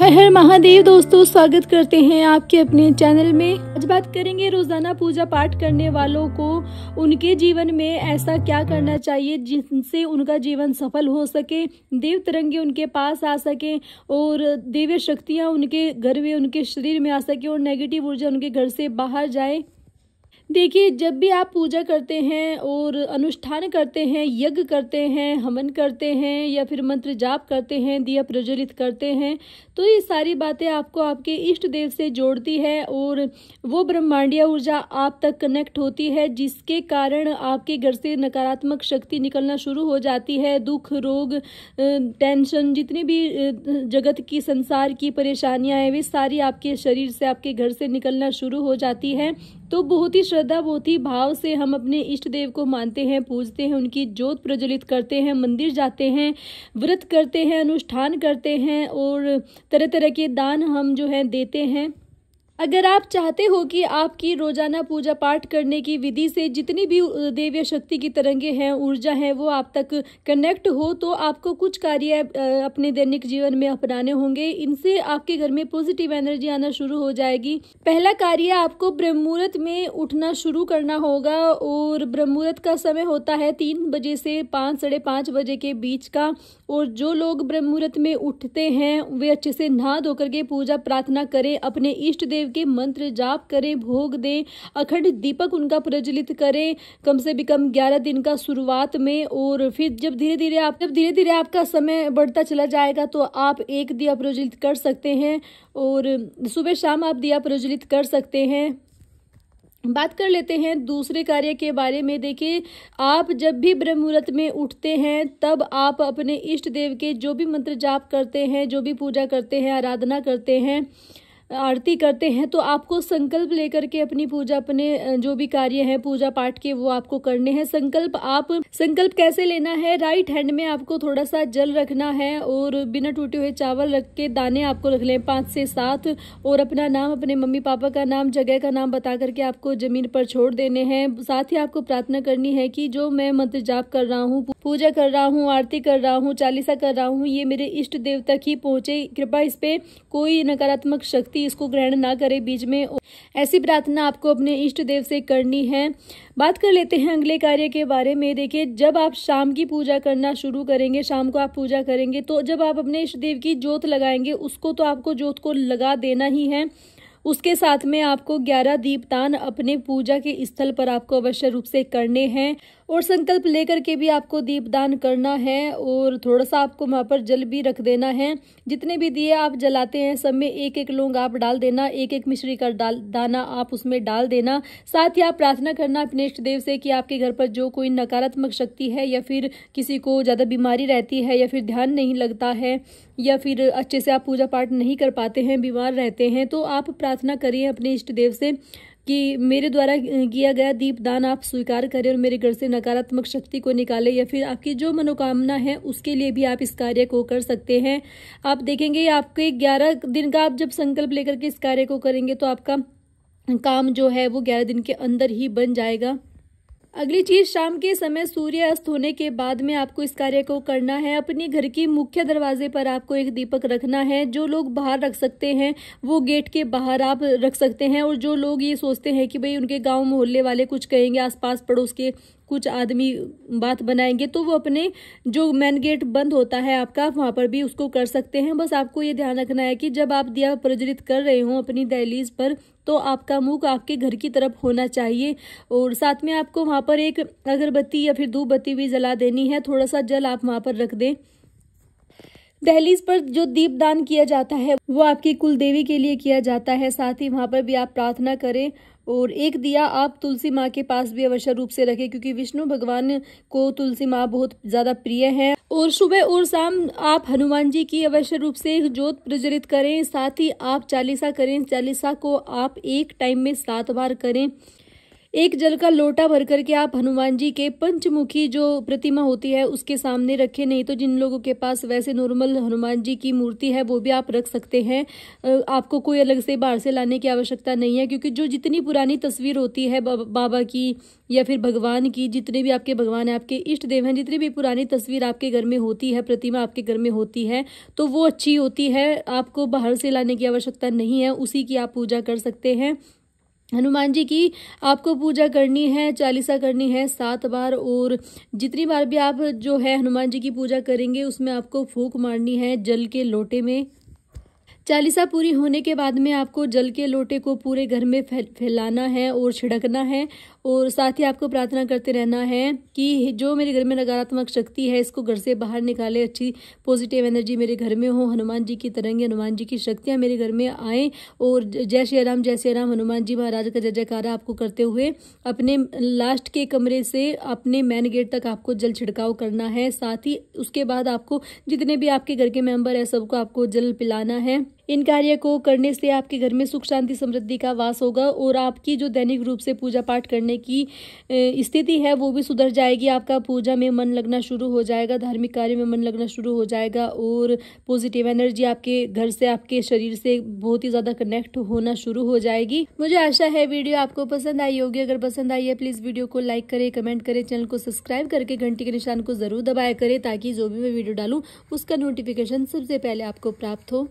हर हर महादेव दोस्तों स्वागत करते हैं आपके अपने चैनल में आज बात करेंगे रोजाना पूजा पाठ करने वालों को उनके जीवन में ऐसा क्या करना चाहिए जिनसे उनका जीवन सफल हो सके देव तरंगे उनके पास आ सके और दिव्य शक्तियां उनके घर में उनके शरीर में आ सके और नेगेटिव ऊर्जा उनके घर से बाहर जाए देखिए जब भी आप पूजा करते हैं और अनुष्ठान करते हैं यज्ञ करते हैं हवन करते हैं या फिर मंत्र जाप करते हैं दिया प्रज्वलित करते हैं तो ये सारी बातें आपको आपके इष्ट देव से जोड़ती है और वो ब्रह्मांडीय ऊर्जा आप तक कनेक्ट होती है जिसके कारण आपके घर से नकारात्मक शक्ति निकलना शुरू हो जाती है दुख रोग टेंशन जितनी भी जगत की संसार की परेशानियाँ हैं वे सारी आपके शरीर से आपके घर से निकलना शुरू हो जाती है तो बहुत ही श्रद्धा बहुत ही भाव से हम अपने इष्ट देव को मानते हैं पूजते हैं उनकी जोत प्रज्वलित करते हैं मंदिर जाते हैं व्रत करते हैं अनुष्ठान करते हैं और तरह तरह के दान हम जो है देते हैं अगर आप चाहते हो कि आपकी रोजाना पूजा पाठ करने की विधि से जितनी भी देवी शक्ति की तरंगे हैं ऊर्जा हैं वो आप तक कनेक्ट हो तो आपको कुछ कार्य अपने दैनिक जीवन में अपनाने होंगे इनसे आपके घर में पॉजिटिव एनर्जी आना शुरू हो जाएगी पहला कार्य आपको ब्रह्म मुहूर्त में उठना शुरू करना होगा और ब्रह्म मुहूर्त का समय होता है तीन बजे से पाँच साढ़े पाँच बजे के बीच का और जो लोग ब्रह्म मुहूर्त में उठते हैं वे अच्छे से नहा धोकर के पूजा प्रार्थना करें अपने इष्ट देव शिव के मंत्र जाप करें भोग दें अखंड दीपक उनका प्रज्वलित करें कम से भी कम ग्यारह दिन का शुरुआत में और फिर जब धीरे धीरे आप जब धीरे धीरे आपका समय बढ़ता चला जाएगा तो आप एक दिया प्रज्वलित कर सकते हैं और सुबह शाम आप दिया प्रज्वलित कर सकते हैं बात कर लेते हैं दूसरे कार्य के बारे में देखिए आप जब भी ब्रह्म मुहूर्त में उठते हैं तब आप अपने इष्ट देव के जो भी मंत्र जाप करते हैं जो भी पूजा करते हैं आराधना करते हैं आरती करते हैं तो आपको संकल्प लेकर के अपनी पूजा अपने जो भी कार्य है पूजा पाठ के वो आपको करने हैं संकल्प आप संकल्प कैसे लेना है राइट हैंड में आपको थोड़ा सा जल रखना है और बिना टूटे हुए चावल रख के दाने आपको रख लें पांच से सात और अपना नाम अपने मम्मी पापा का नाम जगह का नाम बता करके आपको जमीन पर छोड़ देने हैं साथ ही आपको प्रार्थना करनी है कि जो मैं मंत्र जाप कर रहा हूँ पूजा कर रहा हूँ आरती कर रहा हूँ चालीसा कर रहा हूँ ये मेरे इष्ट देव तक ही पहुंचे कृपा इस पे कोई नकारात्मक शक्ति व्यक्ति इसको ग्रहण ना करे बीज में ऐसी प्रार्थना आपको अपने इष्ट देव से करनी है बात कर लेते हैं अगले कार्य के बारे में देखिए जब आप शाम की पूजा करना शुरू करेंगे शाम को आप पूजा करेंगे तो जब आप अपने इष्ट देव की जोत लगाएंगे उसको तो आपको जोत को लगा देना ही है उसके साथ में आपको 11 दीपदान अपने पूजा के स्थल पर आपको अवश्य रूप से करने हैं और संकल्प लेकर के भी आपको दीपदान करना है और थोड़ा सा आपको वहाँ पर जल भी रख देना है जितने भी दिए आप जलाते हैं सब में एक एक लोंग आप डाल देना एक एक मिश्री का डाल दाना आप उसमें डाल देना साथ ही आप प्रार्थना करना अपने इष्ट देव से कि आपके घर पर जो कोई नकारात्मक शक्ति है या फिर किसी को ज़्यादा बीमारी रहती है या फिर ध्यान नहीं लगता है या फिर अच्छे से आप पूजा पाठ नहीं कर पाते हैं बीमार रहते हैं तो आप प्रार्थना करिए अपने इष्ट देव से कि मेरे द्वारा किया गया दीपदान आप स्वीकार करें और मेरे घर से नकारात्मक शक्ति को निकालें या फिर आपकी जो मनोकामना है उसके लिए भी आप इस कार्य को कर सकते हैं आप देखेंगे आपके ग्यारह दिन का आप जब संकल्प लेकर के इस कार्य को करेंगे तो आपका काम जो है वो ग्यारह दिन के अंदर ही बन जाएगा अगली चीज शाम के समय सूर्य अस्त होने के बाद में आपको इस कार्य को करना है अपने घर की मुख्य दरवाजे पर आपको एक दीपक रखना है जो लोग बाहर रख सकते हैं वो गेट के बाहर आप रख सकते हैं और जो लोग ये सोचते हैं कि भाई उनके गांव मोहल्ले वाले कुछ कहेंगे आसपास पड़ोस के कुछ आदमी बात बनाएंगे तो वो अपने जो मैन गेट बंद होता है आपका वहाँ पर भी उसको कर सकते हैं बस आपको ये ध्यान रखना है कि जब आप दिया प्रज्वलित कर रहे हो अपनी दहलीज पर तो आपका मुख आपके घर की तरफ होना चाहिए और साथ में आपको वहाँ पर एक अगरबत्ती या फिर धूप बत्ती भी जला देनी है थोड़ा सा जल आप वहाँ पर रख दें दहलीज पर जो दीपदान किया जाता है वो आपकी कुल देवी के लिए किया जाता है साथ ही वहाँ पर भी आप प्रार्थना करें और एक दिया आप तुलसी माँ के पास भी अवश्य रूप से रखें क्योंकि विष्णु भगवान को तुलसी माँ बहुत ज़्यादा प्रिय है और सुबह और शाम आप हनुमान जी की अवश्य रूप से जोत प्रज्वलित करें साथ ही आप चालीसा करें चालीसा को आप एक टाइम में सात बार करें एक जल का लोटा भर करके आप हनुमान जी के पंचमुखी जो प्रतिमा होती है उसके सामने रखें नहीं तो जिन लोगों के पास वैसे नॉर्मल हनुमान जी की मूर्ति है वो भी आप रख सकते हैं आपको कोई अलग से बाहर से लाने की आवश्यकता नहीं है क्योंकि जो जितनी पुरानी तस्वीर होती है बाबा की या फिर भगवान की जितने भी आपके भगवान हैं आपके इष्ट देव हैं जितनी भी पुरानी तस्वीर आपके घर में होती है प्रतिमा आपके घर में होती है तो वो अच्छी होती है आपको बाहर से लाने की आवश्यकता नहीं है उसी की आप पूजा कर सकते हैं हनुमान जी की आपको पूजा करनी है चालीसा करनी है सात बार और जितनी बार भी आप जो है हनुमान जी की पूजा करेंगे उसमें आपको फूक मारनी है जल के लोटे में चालीसा पूरी होने के बाद में आपको जल के लोटे को पूरे घर में फैलाना है और छिड़कना है और साथ ही आपको प्रार्थना करते रहना है कि जो मेरे घर में नकारात्मक शक्ति है इसको घर से बाहर निकाले अच्छी पॉजिटिव एनर्जी मेरे घर में हो हनुमान जी की तरंगे हनुमान जी की शक्तियाँ मेरे घर में आएँ और जय श्री राम जय श्री राम हनुमान जी महाराज का जय जयकारा आपको करते हुए अपने लास्ट के कमरे से अपने मेन गेट तक आपको जल छिड़काव करना है साथ ही उसके बाद आपको जितने भी आपके घर के मेम्बर हैं सबको आपको जल पिलाना है इन कार्य को करने से आपके घर में सुख शांति समृद्धि का वास होगा और आपकी जो दैनिक रूप से पूजा पाठ करने की स्थिति है वो भी सुधर जाएगी आपका पूजा में मन लगना शुरू हो जाएगा धार्मिक कार्य में मन लगना शुरू हो जाएगा और पॉजिटिव एनर्जी आपके घर से आपके शरीर से बहुत ही ज़्यादा कनेक्ट होना शुरू हो जाएगी मुझे आशा है वीडियो आपको पसंद आई होगी अगर पसंद आई है प्लीज़ वीडियो को लाइक करें कमेंट करें चैनल को सब्सक्राइब करके घंटी के निशान को ज़रूर दबाया करें ताकि जो भी मैं वीडियो डालूँ उसका नोटिफिकेशन सबसे पहले आपको प्राप्त हो